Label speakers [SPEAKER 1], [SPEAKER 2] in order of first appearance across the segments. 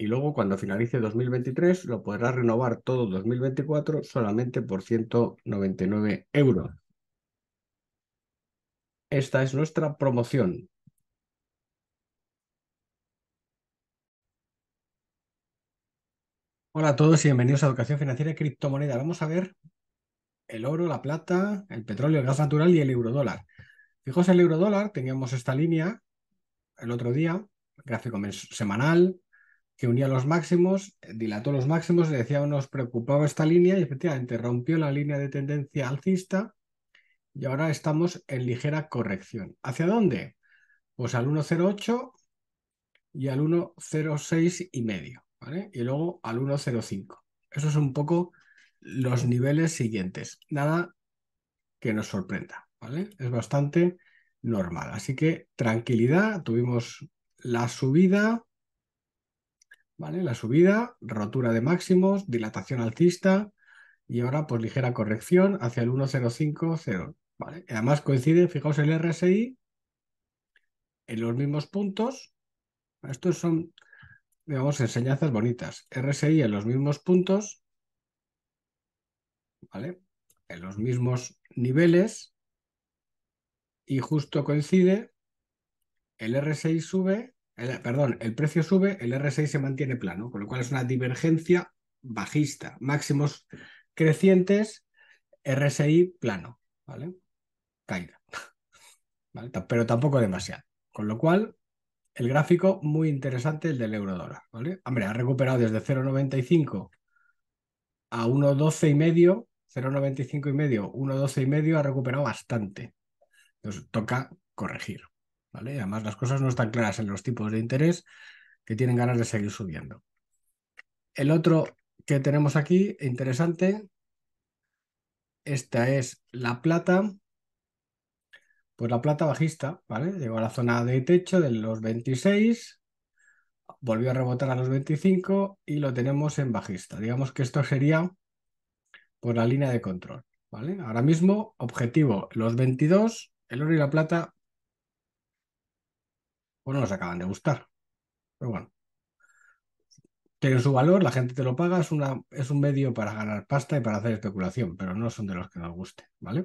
[SPEAKER 1] y luego cuando finalice 2023 lo podrás renovar todo 2024 solamente por 199 euros. Esta es nuestra promoción. Hola a todos y bienvenidos a Educación Financiera y Criptomoneda. Vamos a ver el oro, la plata, el petróleo, el gas natural y el euro eurodólar. Fijos, el euro dólar, teníamos esta línea el otro día, gráfico semanal, que unía los máximos, eh, dilató los máximos, y decía, nos preocupaba esta línea y efectivamente rompió la línea de tendencia alcista y ahora estamos en ligera corrección. ¿Hacia dónde? Pues al 1.08 y al 1.06 y medio, ¿vale? Y luego al 1.05. Esos son un poco los niveles siguientes. Nada que nos sorprenda, ¿vale? Es bastante normal. Así que tranquilidad, tuvimos la subida, ¿vale? La subida, rotura de máximos, dilatación alcista y ahora pues ligera corrección hacia el 1.050, ¿vale? además coincide, fijaos el RSI en los mismos puntos. Estos son, digamos, enseñanzas bonitas. RSI en los mismos puntos, ¿vale? En los mismos niveles y justo coincide, el RSI sube perdón, el precio sube, el RSI se mantiene plano, con lo cual es una divergencia bajista, máximos crecientes, RSI plano, ¿vale? Caída. Pero tampoco demasiado. Con lo cual, el gráfico muy interesante, el del euro dólar, ¿vale? Hombre, ha recuperado desde 0,95 a 1,12 y medio, 0,95 y medio, 1,12 y medio, ha recuperado bastante. Entonces, toca corregir. Además, las cosas no están claras en los tipos de interés que tienen ganas de seguir subiendo. El otro que tenemos aquí, interesante, esta es la plata. Pues la plata bajista, ¿vale? Llegó a la zona de techo de los 26, volvió a rebotar a los 25 y lo tenemos en bajista. Digamos que esto sería por la línea de control, ¿vale? Ahora mismo, objetivo, los 22, el oro y la plata pues no nos acaban de gustar. Pero bueno, tienen su valor, la gente te lo paga, es, una, es un medio para ganar pasta y para hacer especulación, pero no son de los que nos guste, ¿vale?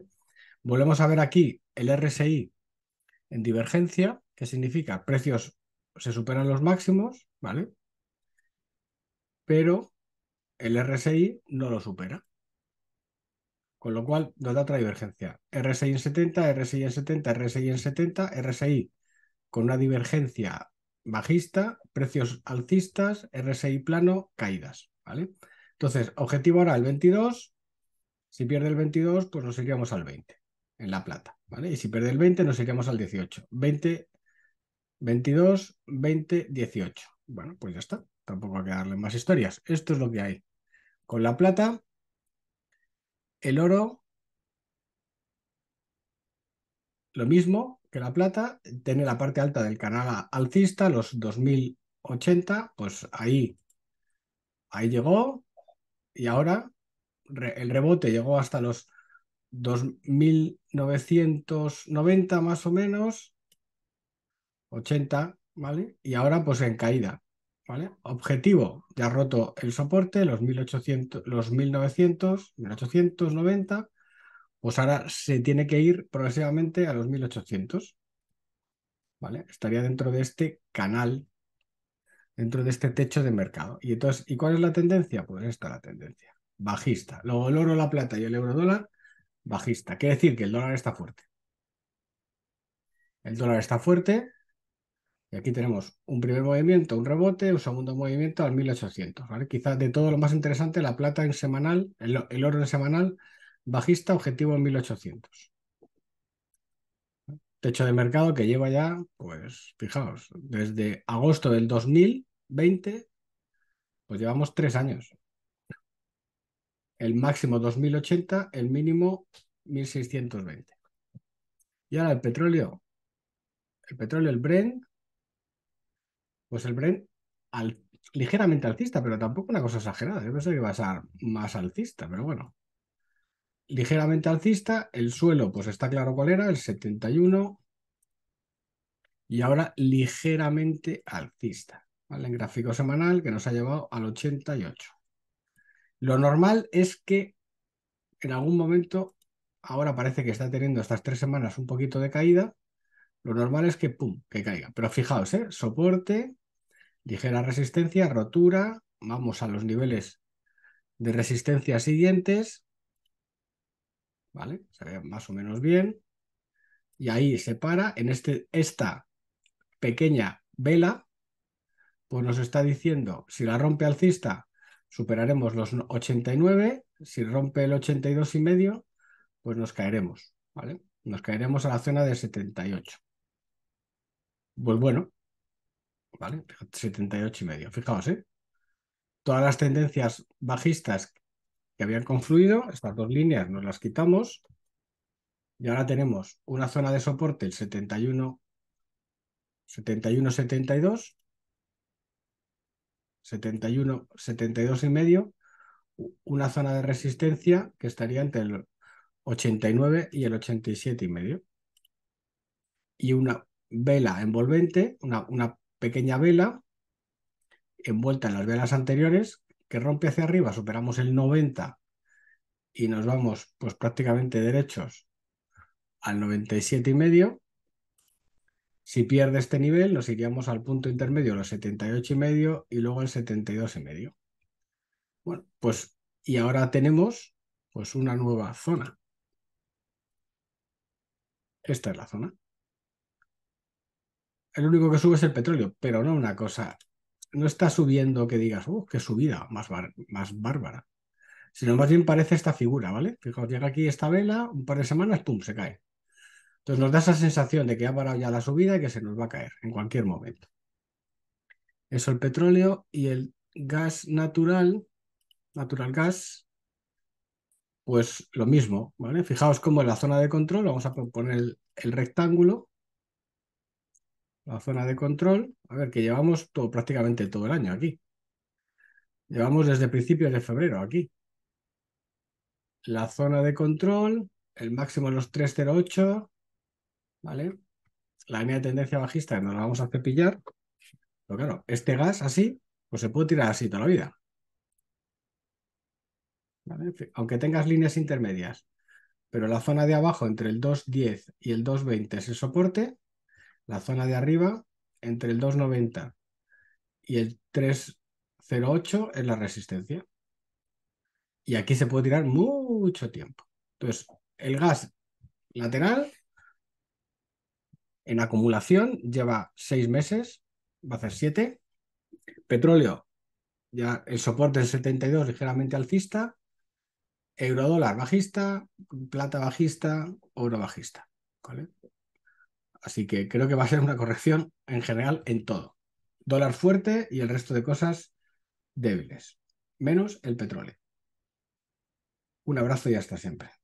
[SPEAKER 1] Volvemos a ver aquí el RSI en divergencia, que significa precios se superan los máximos, ¿vale? Pero el RSI no lo supera. Con lo cual nos da otra divergencia. RSI en 70, RSI en 70, RSI en 70, RSI con una divergencia bajista, precios alcistas, RSI plano, caídas, ¿vale? Entonces, objetivo ahora el 22, si pierde el 22, pues nos iríamos al 20 en la plata, ¿vale? Y si pierde el 20, nos iríamos al 18. 20, 22, 20, 18. Bueno, pues ya está. Tampoco hay que darle más historias. Esto es lo que hay. Con la plata, el oro, lo mismo, que la plata, tiene la parte alta del canal alcista, los 2080, pues ahí, ahí llegó y ahora el rebote llegó hasta los 2990 más o menos, 80, ¿vale? Y ahora pues en caída, ¿vale? Objetivo, ya roto el soporte, los 1800, los 1900, 1890 pues ahora se tiene que ir progresivamente a los 1800. ¿Vale? Estaría dentro de este canal, dentro de este techo de mercado. Y entonces, ¿y cuál es la tendencia? Pues esta es la tendencia, bajista. Luego el oro, la plata y el euro dólar, bajista. Quiere decir que el dólar está fuerte. El dólar está fuerte. Y aquí tenemos un primer movimiento, un rebote, un segundo movimiento al 1800. ¿vale? Quizás de todo lo más interesante, la plata en semanal, el oro en semanal, bajista objetivo en 1800. Techo de mercado que lleva ya, pues fijaos, desde agosto del 2020, pues llevamos tres años. El máximo 2080, el mínimo 1620. Y ahora el petróleo, el petróleo, el Brent, pues el Brent ligeramente alcista, pero tampoco una cosa exagerada. Yo pensé que iba a ser más alcista, pero bueno, ligeramente alcista, el suelo pues está claro cuál era, el 71, y ahora ligeramente alcista, En gráfico semanal que nos ha llevado al 88. Lo normal es que en algún momento, ahora parece que está teniendo estas tres semanas un poquito de caída, lo normal es que, ¡pum!, que caiga. Pero fijaos, ¿eh? Soporte, ligera resistencia, rotura, vamos a los niveles de resistencia siguientes, ¿vale? Se ve más o menos bien. Y ahí se para, en este, esta pequeña vela, pues nos está diciendo, si la rompe alcista, superaremos los 89, si rompe el 82 y medio, pues nos caeremos, ¿vale? Nos caeremos a la zona de 78. Pues bueno, ¿vale? 78 y medio, fijaos, ¿eh? Todas las tendencias bajistas habían confluido, estas dos líneas nos las quitamos y ahora tenemos una zona de soporte, el 71, 71, 72, 71, 72 y medio, una zona de resistencia que estaría entre el 89 y el 87 y medio. Y una vela envolvente, una, una pequeña vela envuelta en las velas anteriores que rompe hacia arriba, superamos el 90 y nos vamos pues prácticamente derechos al 97 y medio. Si pierde este nivel, nos iríamos al punto intermedio, los 78 y medio y luego el 72 y medio. Bueno, pues y ahora tenemos pues una nueva zona. Esta es la zona. El único que sube es el petróleo, pero no una cosa no está subiendo que digas, ¡oh! qué subida! Más, más bárbara. Sino más bien parece esta figura, ¿vale? Fijaos, llega aquí esta vela, un par de semanas, ¡pum! se cae. Entonces nos da esa sensación de que ha parado ya la subida y que se nos va a caer en cualquier momento. Eso el petróleo y el gas natural, natural gas, pues lo mismo, ¿vale? Fijaos cómo en la zona de control, vamos a poner el rectángulo, la zona de control, a ver, que llevamos todo, prácticamente todo el año aquí. Llevamos desde principios de febrero aquí. La zona de control, el máximo de los 308, ¿vale? La línea de tendencia bajista nos la vamos a cepillar. Pero claro, este gas así, pues se puede tirar así toda la vida. Aunque tengas líneas intermedias, pero la zona de abajo entre el 2.10 y el 2.20 es el soporte, la zona de arriba, entre el 290 y el 308 es la resistencia. Y aquí se puede tirar mucho tiempo. Entonces, el gas lateral en acumulación lleva seis meses, va a ser siete. Petróleo, ya el soporte es 72 ligeramente alcista. Eurodólar bajista, plata bajista, oro bajista. ¿vale? Así que creo que va a ser una corrección en general en todo. Dólar fuerte y el resto de cosas débiles, menos el petróleo. Un abrazo y hasta siempre.